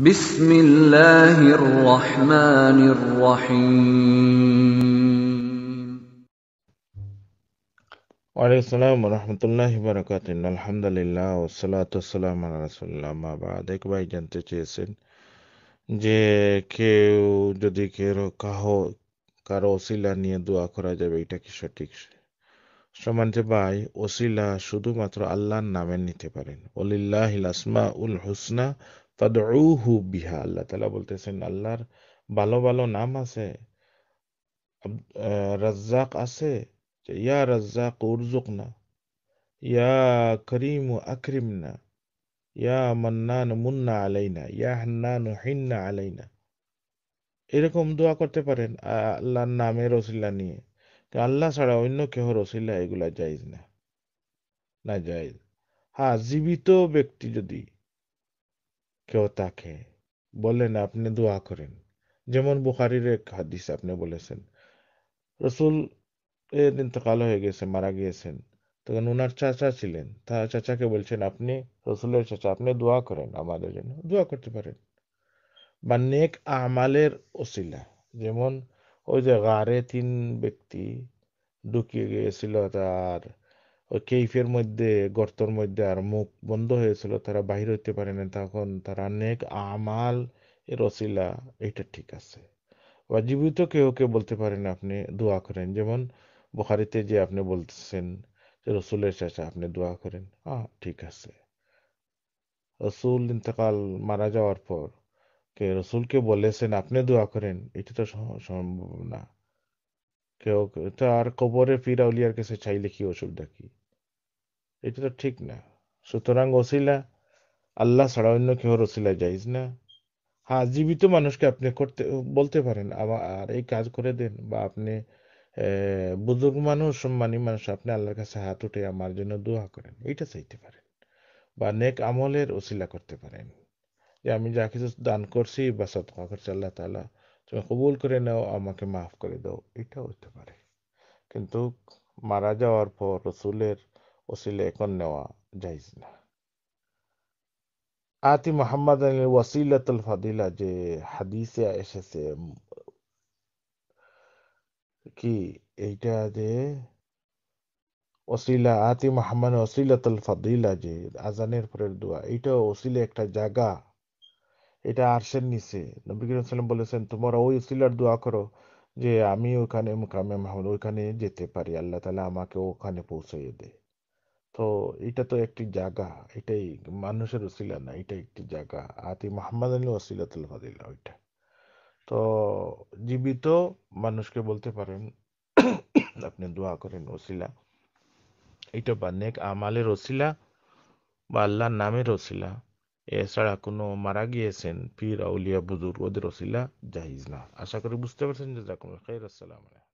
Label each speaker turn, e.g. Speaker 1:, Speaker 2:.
Speaker 1: জানতে চেয়েছেন যে কেউ যদি কেউ কাহ কারো ওসিলা নিয়ে দোয়া করা যাবে এটা কি সঠিক সমান্ত ভাই ওসিলা শুধুমাত্র আল্লাহর নামে নিতে পারেন অলিল্লাহ আসমা উল হুসনা তাদউহু বিহা আল্লাহ তাআলা বলতেছেন আল্লাহর ভালো ভালো নাম আছে রাজ্জাক আছে ইয়া রাজ্জাক উরজুকনা ইয়া করিম আকরিম না ইয়া মান্নান মুন্না আলাই না ইয়া হান্নান হিন্না আলাইনা এরকম দোয়া করতে পারেন আল্লাহর নামে রসিল্লা নিয়ে আল্লাহ ছাড়া অন্য কেহ রসিল্লা এগুলা জায়েজ না না জায়েজ হ্যাঁ জীবিত ব্যক্তি যদি কেউ তাকে বললেন আপনি দোয়া করেন যেমন বুখারির এক হাদিস আপনি বলেছেন রসুল এর ইন্তকাল হয়ে গেছে মারা গিয়েছেন তখন উনার চাচা ছিলেন তার চাচাকে বলছেন আপনি রসুলের চাচা আপনি দোয়া করেন আমাদের জন্য দোয়া করতে পারেন বা নেক আমালের ওসিলা যেমন ওই যে গাড়ে তিন ব্যক্তি ঢুকিয়ে গিয়েছিল তার কেইফের মধ্যে গর্তর মধ্যে আর মুখ বন্ধ হয়েছিল তারা বাহির হইতে পারে না তখন তারা অনেক আমাল এর এটা ঠিক আছে বা জীবিত কেউ কেউ বলতে পারেন আপনি দোয়া করেন যেমন বুখারিতে যে আপনি বলতেছেন যে রসুলের শেষে আপনি দোয়া করেন আহ ঠিক আছে রসুল ইন্তকাল মারা যাওয়ার পর কে রসুলকে বলেছেন আপনি দোয়া করেন এটা তো সম্ভব না কেউ তো আর কবরে ফিরাউলিয়ার কাছে চাইলে কি অসুবিধা কি এটা তো ঠিক না সুতরাং ওসিলা আল্লাহ ছাড়া অন্য কেউ ওসিলা যাইজ না হ্যাঁ জীবিত মানুষকে আপনি করতে বলতে পারেন আর এই কাজ করে দেন বা আপনি বুজুর্গ মানুষ সম্মানী মানুষ আপনি আল্লাহর কাছে হাত উঠে আমার জন্য দোয়া করেন এইটা চাইতে পারেন বা নেক আমলের ওসিলা করতে পারেন যে আমি যা কিছু দান করছি বা সৎকা করছি আল্লাহ তালা তুমি কবুল করে নাও আমাকে মাফ করে দাও এটাও হতে পারে কিন্তু মারা যাওয়ার পর রসুলের ওসিলে এখন নেওয়া যাইজ না আতি মোহাম্মদ ওয়াসিলাতুল ফাদিলা যে হাদিসে এসেছে কি এইটা যে ওসিলা আতি মোহাম্মদ ওসিলাতুল ফাদিলা যে আজানের পরের দোয়া এটা ওসিলে একটা জায়গা এটা আরশের নিচে নবী করিম সাল্লাম বলেছেন তোমরা ওই ওসিলার দোয়া করো যে আমি ওখানে মুকামে মাহমুদ ওইখানে যেতে পারি আল্লাহ তালা আমাকে ওখানে পৌঁছাইয়ে দেয় তো এটা তো একটি জায়গা এটাই মানুষের ওসিলা না এটা একটি জায়গা আতি মোহাম্মদ আলী ওসিলা তুল ফাদিলা ওইটা তো জীবিত মানুষকে বলতে পারেন আপনি দোয়া করেন ওসিলা এটা বা নেক আমালের ওসিলা বা আল্লাহর নামের ওসিলা এছাড়া কোনো মারা গিয়েছেন পীর আউলিয়া বুজুর্গ ওদের ওসিলা জাহিজ না আশা করি বুঝতে পারছেন যে জাকুম খাই আসসালাম আলাইকুম